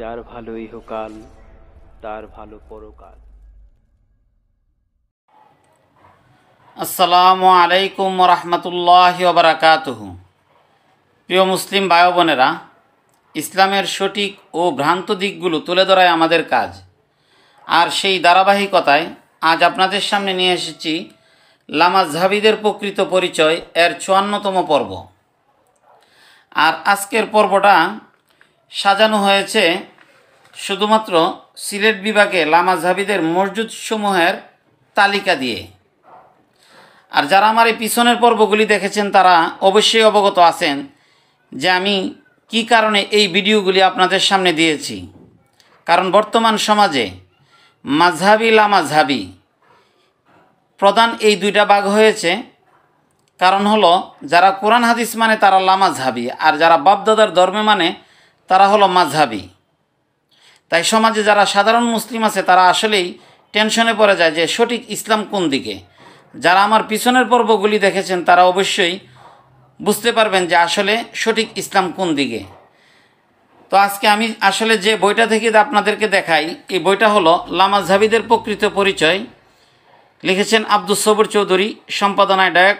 যার ভালো ইহকাল তার ভালো পরকাল আসসালামু আলাইকুম রহমতুল্লাহ বারাকাতুহ প্রিয় মুসলিম ভাই বোনেরা ইসলামের সঠিক ও ভ্রান্ত দিকগুলো তুলে ধরাই আমাদের কাজ আর সেই ধারাবাহিকতায় আজ আপনাদের সামনে নিয়ে এসেছি লামা ঝাবিদের প্রকৃত পরিচয় এর চুয়ান্নতম পর্ব আর আজকের পর্বটা সাজানো হয়েছে শুধুমাত্র সিলেট বিভাগে লামাজহাবিদের মসজিদ সমূহের তালিকা দিয়ে আর যারা আমার এই পিছনের পর্বগুলি দেখেছেন তারা অবশ্যই অবগত আছেন যে আমি কি কারণে এই ভিডিওগুলি আপনাদের সামনে দিয়েছি কারণ বর্তমান সমাজে মাঝহাবি ঝাবি প্রধান এই দুইটা ভাগ হয়েছে কারণ হলো যারা কোরআন হাদিস মানে তারা ঝাবি আর যারা বাপদাদার ধর্মে মানে তারা হলো মাঝহাবি তাই সমাজে যারা সাধারণ মুসলিম আছে তারা আসলেই টেনশনে পড়ে যায় যে সঠিক ইসলাম কোন দিকে যারা আমার পিছনের পর্বগুলি দেখেছেন তারা অবশ্যই বুঝতে পারবেন যে আসলে সঠিক ইসলাম কোন দিকে তো আজকে আমি আসলে যে বইটা থেকে আপনাদেরকে দেখাই এই বইটা হলো লামাজহাবিদের প্রকৃত পরিচয় লিখেছেন আব্দুল সবর চৌধুরী সম্পাদনায় ডায়ক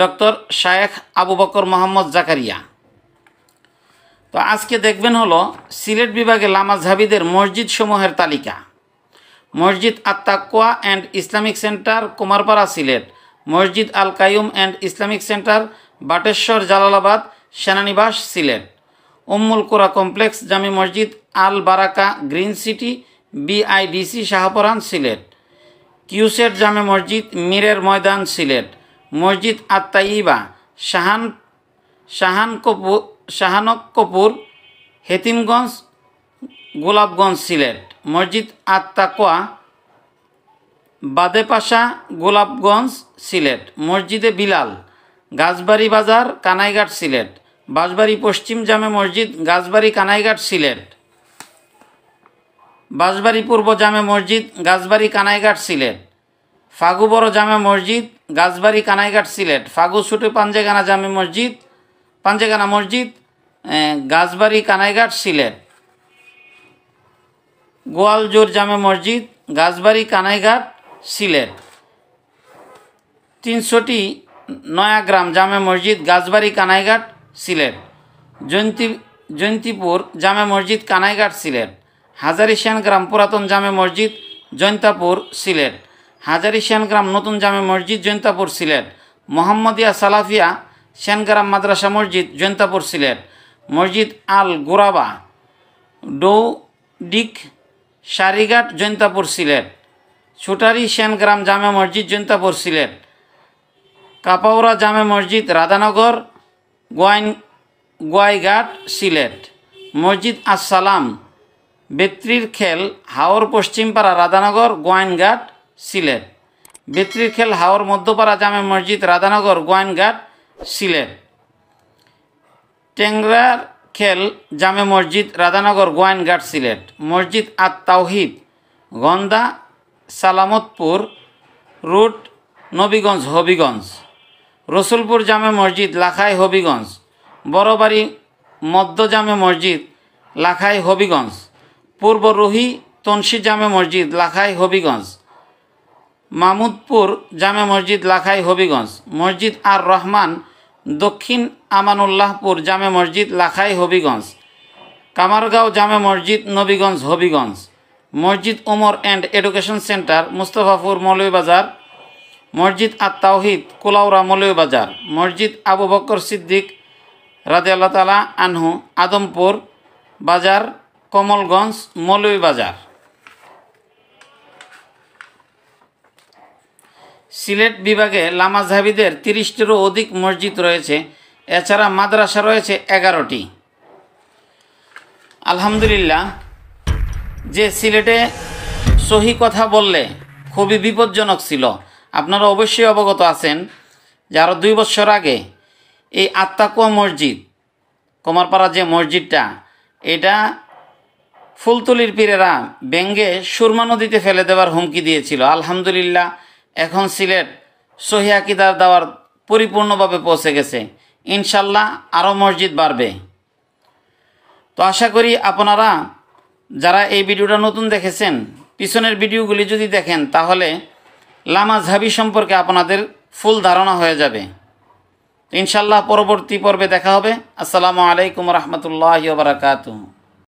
ডক্টর শায়েখ আবু বকর মোহাম্মদ জাকারিয়া তো আজকে দেখবেন হলো সিলেট বিভাগে ঝাবিদের মসজিদ সমূহের তালিকা মসজিদ Attakuwa and Islamic centre Kumarpara Sylhet মসজিদ Al Qayyum and Islamic centre Bateshwar Jalalabad সেনানিবাস সিলেট উম্মুল কোরা কমপ্লেক্স জামি মসজিদ Al Baraka green city BIDC Shahparan Sylhet কিউসেট জামে মসজিদ মীরের ময়দান সিলেট মসজিদ আত্মাইবা শাহান শাহান কপুর শাহানক কপুর হেতিমগঞ্জ গোলাপগঞ্জ সিলেট মসজিদ আত্মাকোয়া বাদেপাশা গোলাপগঞ্জ সিলেট মসজিদে বিলাল গাছবাড়ি বাজার কানাইঘাট সিলেট বাঁশবাড়ি পশ্চিম জামে মসজিদ গাছবাড়ি কানাইঘাট সিলেট বাঁশবাড়ি পূর্ব জামে মসজিদ গাছবাড়ি কানাইঘাট সিলেট ফাগু বড় জামে মসজিদ গাছবাড়ি কানাইঘাট সিলেট ফাগু ছুটে পাঞ্জেগানা জামে মসজিদ পাঞ্জেগানা মসজিদ গাছবাড়ি কানাইঘাট সিলেট গোয়ালজোর জামে মসজিদ গাছবাড়ি কানাইঘাট সিলেট তিনশোটি নয়াগ্রাম জামে মসজিদ গাছবাড়ি কানাইঘাট সিলেট জয়ন্তী জয়ন্তীপুর জামে মসজিদ কানাইঘাট সিলেট হাজারি গ্রাম পুরাতন জামে মসজিদ জয়ন্তাপুর সিলেট হাজারি গ্রাম নতুন জামে মসজিদ জয়ন্তাপুর সিলেট মোহাম্মদিয়া সালাফিয়া সেনগ্রাম মাদ্রাসা মসজিদ জয়ন্তাপুর সিলেট মসজিদ আল গোরাবা ডৌডিক সারিঘাট জৈন্তাপুর সিলেট ছুটারি সেনগ্রাম জামে মসজিদ জৈন্তাপুর সিলেট কাপাউরা জামে মসজিদ রাধানগর গোয়াইন গোয়াইঘাট সিলেট মসজিদ আসসালাম বেত্রির খেল হাওর পশ্চিমপাড়া রাধানগর গোয়াইনঘাট সিলেট বেত্রির খেল হাওর মধ্যপাড়া জামে মসজিদ রাধানগর গোয়াইনঘাট সিলেট টেংরার খেল জামে মসজিদ রাধানগর গোয়াইনঘাট সিলেট মসজিদ আত তাওহিদ গন্দা সালামতপুর রুট নবীগঞ্জ হবিগঞ্জ রসুলপুর জামে মসজিদ লাখাই হবিগঞ্জ বড়বাড়ি মধ্য জামে মসজিদ লাখাই হবিগঞ্জ পূর্ব রুহি তনসি জামে মসজিদ লাখাই হবিগঞ্জ মামুদপুর জামে মসজিদ লাখাই হবিগঞ্জ মসজিদ আর রহমান দক্ষিণ আমানুল্লাহপুর জামে মসজিদ লাখাই হবিগঞ্জ কামারগাঁও জামে মসজিদ নবীগঞ্জ হবিগঞ্জ মসজিদ Omar and education centre Mustafapur বাজার মসজিদ আর তাওহিদ কোলাউরা বাজার মসজিদ আবু বকর সিদ্দিক রাজে আল্লাহ তালা আনহু আদমপুর বাজার কমলগঞ্জ বাজার সিলেট বিভাগে লামাঝাবিদের তিরিশটিরও অধিক মসজিদ রয়েছে এছাড়া মাদ্রাসা রয়েছে এগারোটি আলহামদুলিল্লাহ যে সিলেটে সহি কথা বললে খুবই বিপজ্জনক ছিল আপনারা অবশ্যই অবগত আছেন যে আরও দুই বছর আগে এই আত্মাকুয়া মসজিদ কুমারপাড়া যে মসজিদটা এটা ফুলতুলির পীরেরা ব্যঙ্গে সুরমা নদীতে ফেলে দেওয়ার হুমকি দিয়েছিল আলহামদুলিল্লাহ এখন সিলেট সহিয়াকিদার দাওয়ার পরিপূর্ণভাবে পৌঁছে গেছে ইনশাল্লাহ আরও মসজিদ বাড়বে তো আশা করি আপনারা যারা এই ভিডিওটা নতুন দেখেছেন পিছনের ভিডিওগুলি যদি দেখেন তাহলে লামা ঝাবি সম্পর্কে আপনাদের ফুল ধারণা হয়ে যাবে ইনশাল্লাহ পরবর্তী পর্বে দেখা হবে আসসালামু আলাইকুম রহমতুল্লাহ বারাকাতু